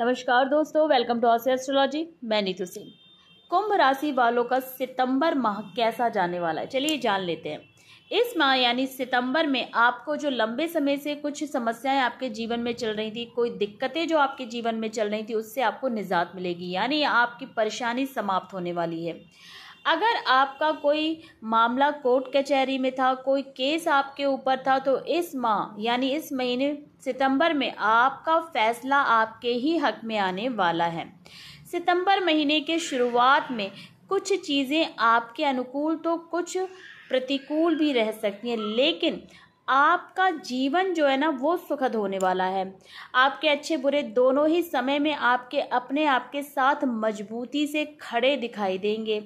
नमस्कार दोस्तों welcome to Asia astrology मैं नीतू सिंह कुंभ राशि वालों का सितंबर माह कैसा जाने वाला है चलिए जान लेते हैं इस माह यानी सितंबर में आपको जो लंबे समय से कुछ समस्याएं आपके जीवन में चल रही थी कोई दिक्कतें जो आपके जीवन में चल रही थी उससे आपको निजात मिलेगी यानी आपकी परेशानी समाप्त होने वाली है अगर आपका कोई मामला कोर्ट कचहरी में था कोई केस आपके ऊपर था तो इस माह यानी इस महीने सितंबर में आपका फैसला आपके ही हक में आने वाला है सितंबर महीने के शुरुआत में कुछ चीज़ें आपके अनुकूल तो कुछ प्रतिकूल भी रह सकती हैं लेकिन आपका जीवन जो है ना वो सुखद होने वाला है आपके अच्छे बुरे दोनों ही समय में आपके अपने आपके साथ मजबूती से खड़े दिखाई देंगे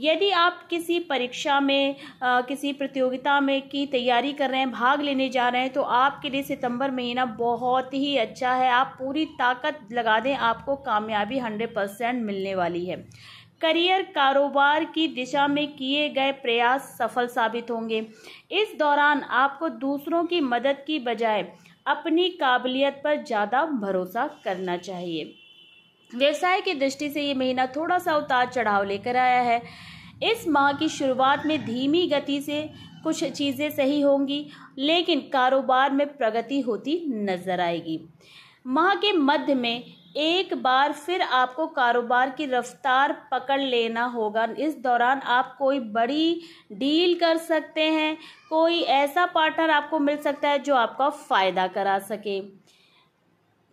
यदि आप किसी परीक्षा में आ, किसी प्रतियोगिता में की तैयारी कर रहे हैं भाग लेने जा रहे हैं तो आपके लिए सितंबर महीना बहुत ही अच्छा है आप पूरी ताकत लगा दें आपको कामयाबी हंड्रेड परसेंट मिलने वाली है करियर कारोबार की दिशा में किए गए प्रयास सफल साबित होंगे इस दौरान आपको दूसरों की मदद की बजाय अपनी काबिलियत पर ज़्यादा भरोसा करना चाहिए व्यवसाय की दृष्टि से ये महीना थोड़ा सा उतार चढ़ाव लेकर आया है इस माह की शुरुआत में धीमी गति से कुछ चीज़ें सही होंगी लेकिन कारोबार में प्रगति होती नजर आएगी माह के मध्य में एक बार फिर आपको कारोबार की रफ्तार पकड़ लेना होगा इस दौरान आप कोई बड़ी डील कर सकते हैं कोई ऐसा पार्टनर आपको मिल सकता है जो आपका फ़ायदा करा सके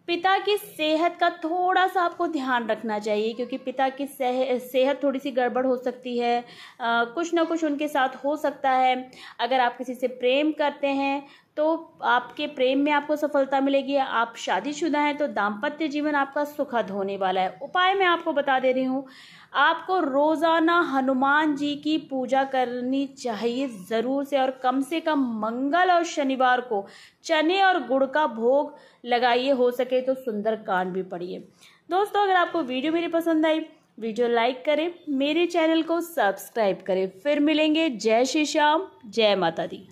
पिता की सेहत का थोड़ा सा आपको ध्यान रखना चाहिए क्योंकि पिता की सेह, सेहत थोड़ी सी गड़बड़ हो सकती है आ, कुछ ना कुछ उनके साथ हो सकता है अगर आप किसी से प्रेम करते हैं तो आपके प्रेम में आपको सफलता मिलेगी आप शादीशुदा हैं तो दाम्पत्य जीवन आपका सुखद होने वाला है उपाय मैं आपको बता दे रही हूँ आपको रोज़ाना हनुमान जी की पूजा करनी चाहिए ज़रूर से और कम से कम मंगल और शनिवार को चने और गुड़ का भोग लगाइए हो सके तो सुंदर कांड भी पढ़िए दोस्तों अगर आपको वीडियो मेरी पसंद आई वीडियो लाइक करें मेरे चैनल को सब्सक्राइब करें फिर मिलेंगे जय श्री श्याम जय माता दी